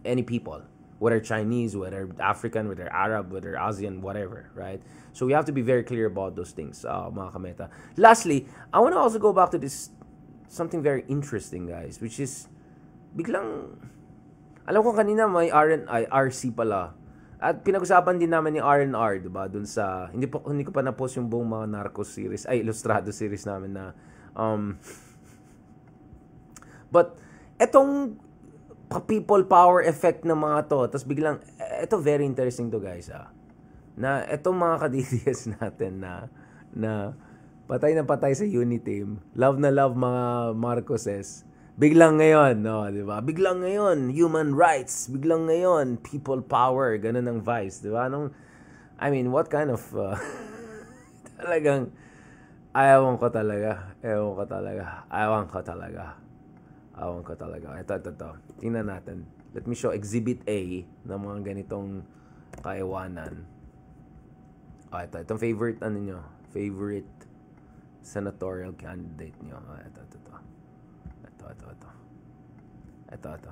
any people, whether Chinese, whether African, whether Arab, whether ASEAN, whatever, right? So we have to be very clear about those things, uh, mga kameta. Lastly, I want to also go back to this something very interesting, guys, which is biglang alam ko kanina may RNI, RC pala. At pinag-usapan din namin ni R&R, 'di ba? Doon sa hindi po hindi ko pa na-post yung buong mga narco series, ay Ilustrado series namin na um But etong people power effect ng mga to. Tapos biglang, ito e- very interesting to guys ah. Na ito mga kadidias natin na, na patay na patay sa Uniteam. Love na love mga Marcoses. Biglang ngayon, no, 'di ba? Biglang ngayon, human rights. Biglang ngayon, people power. Ganun ang vice, 'di ba? Anong I mean, what kind of uh, talagang ayawan ko talaga. Ewan ko talaga. Ayawan ko talaga. Awan ko talaga. Ito, ito, ito. Tingnan natin. Let me show Exhibit A ng mga ganitong kaiwanan. Ah, oh, ito. Itong favorite, ano nyo? Favorite senatorial candidate nyo. Ah, oh, ito, ito, ito. Ito, ito, ito. Ito, ito.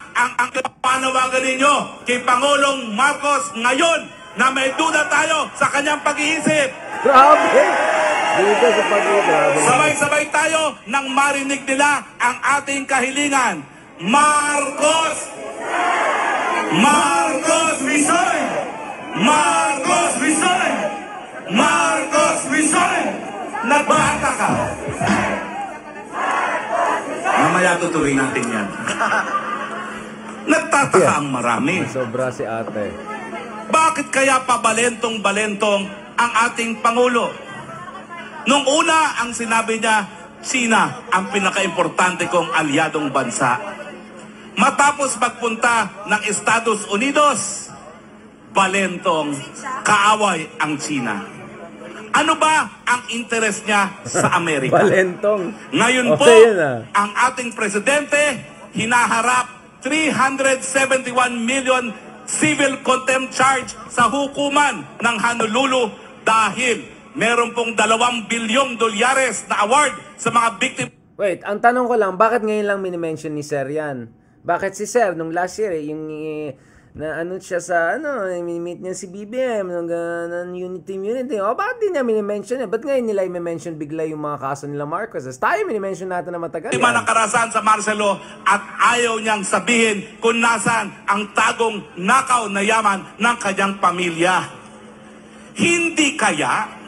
Ang, ang panawagan ninyo kay Pangulong Marcos ngayon na may duda tayo sa kanyang pag-iisip. Grabe! Sabay-sabay tayo nang marinig nila ang ating kahilingan. Marcos! Marcos Rizal! Marcos Rizal! Marcos Rizal! Nagbata ka! Mamaya tutuloy natin yan. Nagtataka yeah. ang marami. Sobra si ate. Bakit kaya pabalentong-balentong ang ating Pangulo? Nung una, ang sinabi niya, China ang pinakaimportante kong alyadong bansa. Matapos magpunta ng Estados Unidos, balentong kaaway ang China. Ano ba ang interes niya sa Amerika? balentong. Ngayon po, okay, ah. ang ating presidente hinaharap 371 million civil contempt charge sa hukuman ng Honolulu dahil meron pong 2 bilyong dolyares na award sa mga victim. Wait, ang tanong ko lang, bakit ngayon lang minimension ni Sir yan? Bakit si Sir, nung last year, eh, yung eh, na ano siya sa, ano, minimit niya si BBM, nung ganun, uh, unity team unity. O, oh, bakit di niya minimension eh? Ba't ngayon nila i-mention bigla yung mga kaso nila Marcos? As tayo, minimension natin na matagal. Lima ng karasan sa Marcelo at ayaw niyang sabihin kung nasan ang tagong nakaw na yaman ng kanyang pamilya. Hindi kaya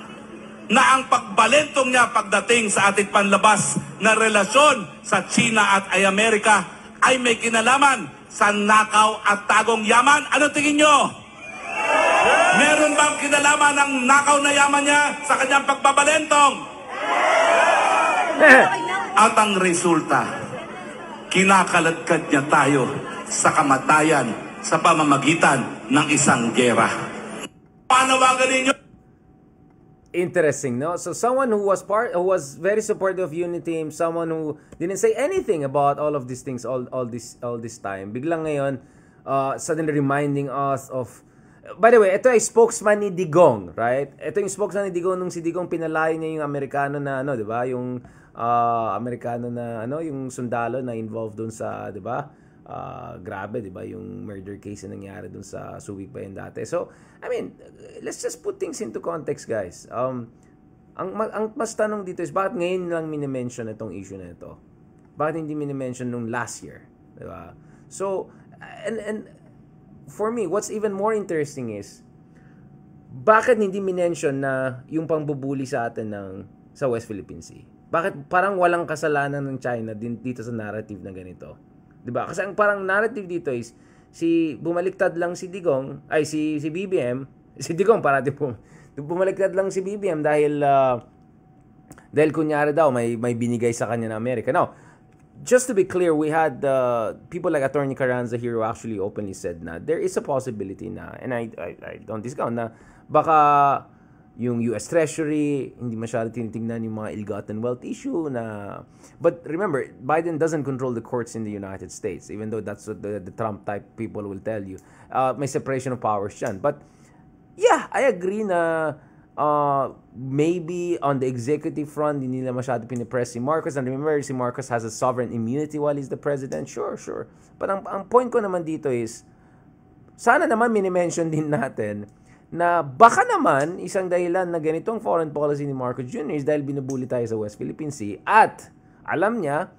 na ang pagbalentong niya pagdating sa ating panlabas na relasyon sa China at ay Amerika ay may kinalaman sa nakaw at tagong yaman. Ano tingin nyo? Meron bang kinalaman ang nakaw na yaman niya sa kanyang pagbabalentong? At ang resulta, kinakaladkad niya tayo sa kamatayan sa pamamagitan ng isang gera. Panawagan ninyo interesting, no? So someone who was part who was very supportive of team someone who didn't say anything about all of these things all all this all this time. Biglang ngayon uh, suddenly reminding us of By the way, ito ay spokesman ni Digong, right? Ito yung spokesman ni Digong nung si Digong pinalayo niya yung Amerikano na ano, 'di ba? Yung uh, Amerikano na ano, yung sundalo na involved doon sa, 'di ba? uh, grabe, di ba, yung murder case na nangyari dun sa Subic pa yun dati. So, I mean, let's just put things into context, guys. Um, ang, ang mas tanong dito is, bakit ngayon lang minimension itong issue na ito? Bakit hindi minimension nung last year? Di ba? So, and, and for me, what's even more interesting is, bakit hindi minention na yung pangbubuli sa atin ng sa West Philippine Sea? Bakit parang walang kasalanan ng China din dito sa narrative na ganito? 'Di ba? Kasi ang parang narrative dito is si bumaliktad lang si Digong, ay si si BBM, si Digong para tipo bumaliktad lang si BBM dahil uh, dahil kunyari daw may may binigay sa kanya na Amerika. Now, just to be clear, we had uh, people like Attorney Carranza here who actually openly said na there is a possibility na and I I, I don't discount na baka yung US Treasury, hindi masyado tinitingnan yung mga ill-gotten wealth issue na... But remember, Biden doesn't control the courts in the United States, even though that's what the, the Trump-type people will tell you. Uh, may separation of powers dyan. But yeah, I agree na uh, maybe on the executive front, hindi nila masyado pinipress si Marcos. And remember, si Marcos has a sovereign immunity while he's the president. Sure, sure. But ang, ang point ko naman dito is, sana naman minimension din natin na baka naman isang dahilan na ganitong foreign policy ni Marcos Jr. is dahil binubuli tayo sa West Philippine Sea at alam niya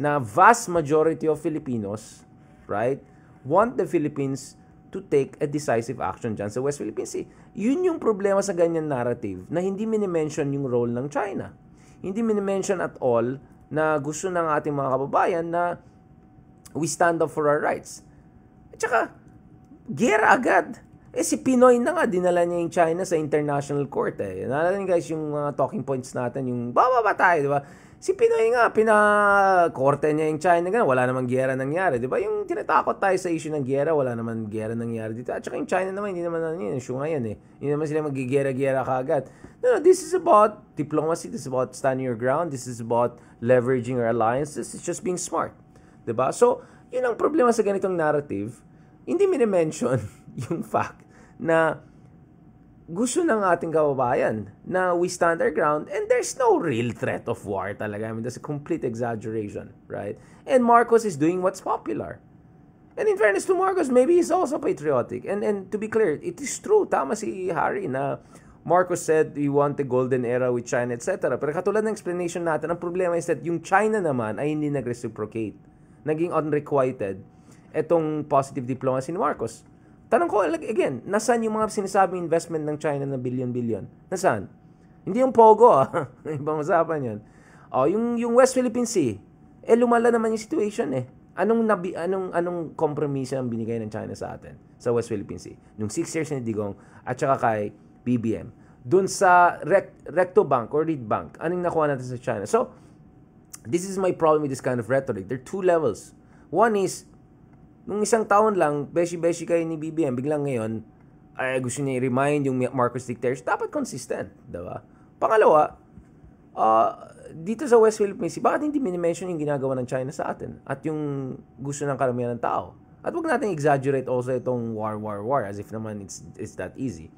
na vast majority of Filipinos, right, want the Philippines to take a decisive action dyan sa West Philippine Sea. Yun yung problema sa ganyan narrative na hindi minimension yung role ng China. Hindi minimension at all na gusto ng ating mga kababayan na we stand up for our rights. At saka, gera agad eh si Pinoy na nga, dinala niya yung China sa international court eh. Nalala niyo guys yung mga uh, talking points natin, yung bababa tayo, di ba? Si Pinoy nga, pinakorte niya yung China, ganun. wala namang giyera nangyari, di ba? Yung tinatakot tayo sa issue ng giyera, wala naman giyera nangyari dito. At saka yung China naman, hindi naman ano yun, issue nga yan eh. Hindi naman sila magigiyera-giyera kaagad. No, no, this is about diplomacy, this is about standing your ground, this is about leveraging your alliances, it's just being smart. Di ba? So, yun ang problema sa ganitong narrative, hindi minimension yung fact na gusto ng ating kababayan na we stand our ground and there's no real threat of war talaga. I mean, that's a complete exaggeration, right? And Marcos is doing what's popular. And in fairness to Marcos, maybe he's also patriotic. And and to be clear, it is true, tama si Harry na Marcos said we want the golden era with China, etc. Pero katulad ng explanation natin, ang problema is that yung China naman ay hindi nag-reciprocate. Naging unrequited itong positive diplomacy ni Marcos. Tanong ko again, nasaan yung mga sinasabing investment ng China na bilyon-bilyon? Nasaan? Hindi yung Pogo, ah. ibang usapan yun. O, oh, yung, yung West Philippine Sea, eh lumala naman yung situation eh. Anong, nabi, anong, anong kompromiso ang binigay ng China sa atin sa West Philippine Sea? Nung 6 years ni Digong at saka kay BBM. Doon sa Rec, Recto Bank or Reed Bank, anong nakuha natin sa China? So, this is my problem with this kind of rhetoric. There are two levels. One is, Nung isang taon lang, beshi-beshi kayo ni BBM, biglang ngayon, ay gusto niya i-remind yung Marcos Dicters, dapat consistent, diba? Pangalawa, uh, dito sa West Philippines, bakit hindi minimension yung ginagawa ng China sa atin at yung gusto ng karamihan ng tao? At wag natin exaggerate also itong war, war, war as if naman it's, it's that easy.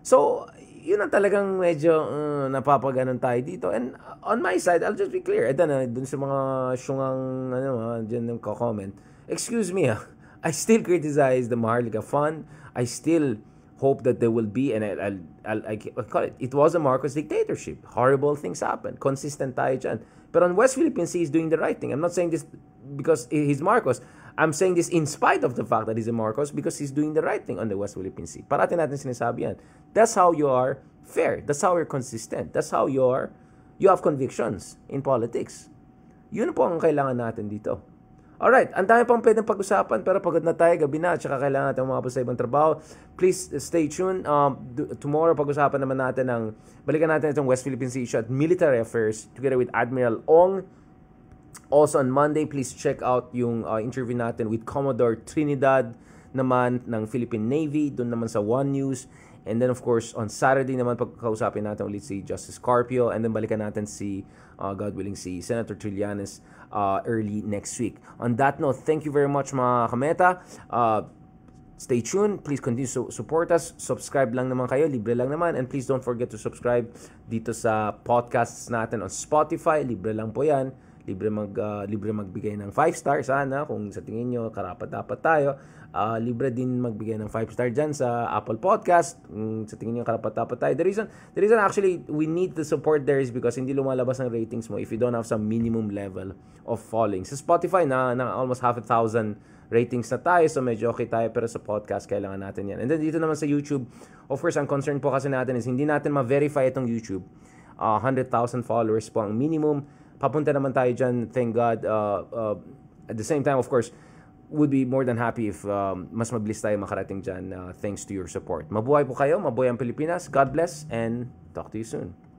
So, yun ang talagang medyo uh, napapaganon tayo dito. And on my side, I'll just be clear. Ito na, dun sa mga syungang, ano, uh, dyan ng comment excuse me, ah. I still criticize the Maharlika Fund. I still hope that there will be, and I'll, I'll, I'll, call it, it was a Marcos dictatorship. Horrible things happened. Consistent tayo dyan. But on West Philippine Sea, he's doing the right thing. I'm not saying this because he's Marcos. I'm saying this in spite of the fact that he's a Marcos because he's doing the right thing on the West Philippine Sea. Parating natin sinasabi yan. That's how you are fair. That's how you're consistent. That's how you are, you have convictions in politics. Yun po ang kailangan natin dito. Alright, ang dami pang pwedeng pag-usapan pero pagod na tayo, gabi na at saka kailangan natin umabot sa ibang trabaho. Please uh, stay tuned. Um, tomorrow pag-usapan naman natin ang, balikan natin itong West Philippine Sea issue at military affairs together with Admiral Ong. Also on Monday, please check out yung uh, interview natin with Commodore Trinidad naman ng Philippine Navy, doon naman sa One News. And then of course, on Saturday naman pagkakausapin natin ulit si Justice Carpio and then balikan natin si, uh, God willing, si Senator Trillanes uh, early next week. On that note, thank you very much mga kameta. Uh, stay tuned. Please continue to support us. Subscribe lang naman kayo. Libre lang naman. And please don't forget to subscribe dito sa podcasts natin on Spotify. Libre lang po yan. Libre, mag, uh, libre magbigay ng 5 stars. Sana kung sa tingin nyo, karapat dapat tayo. Uh, libre din magbigay ng 5 star dyan sa Apple Podcast. Mm, sa tingin nyo, karapat-dapat tayo. The reason, the reason actually we need the support there is because hindi lumalabas ang ratings mo if you don't have some minimum level of following. Sa Spotify, na, na almost half a thousand ratings na tayo. So medyo okay tayo pero sa podcast kailangan natin yan. And then dito naman sa YouTube, of course, ang concern po kasi natin is hindi natin ma-verify itong YouTube. Uh, ah, 100,000 followers po ang minimum. Papunta naman tayo dyan, thank God. Uh, uh, at the same time, of course, would be more than happy if um, mas mabilis tayo makarating dyan uh, thanks to your support. Mabuhay po kayo, mabuhay ang Pilipinas. God bless and talk to you soon.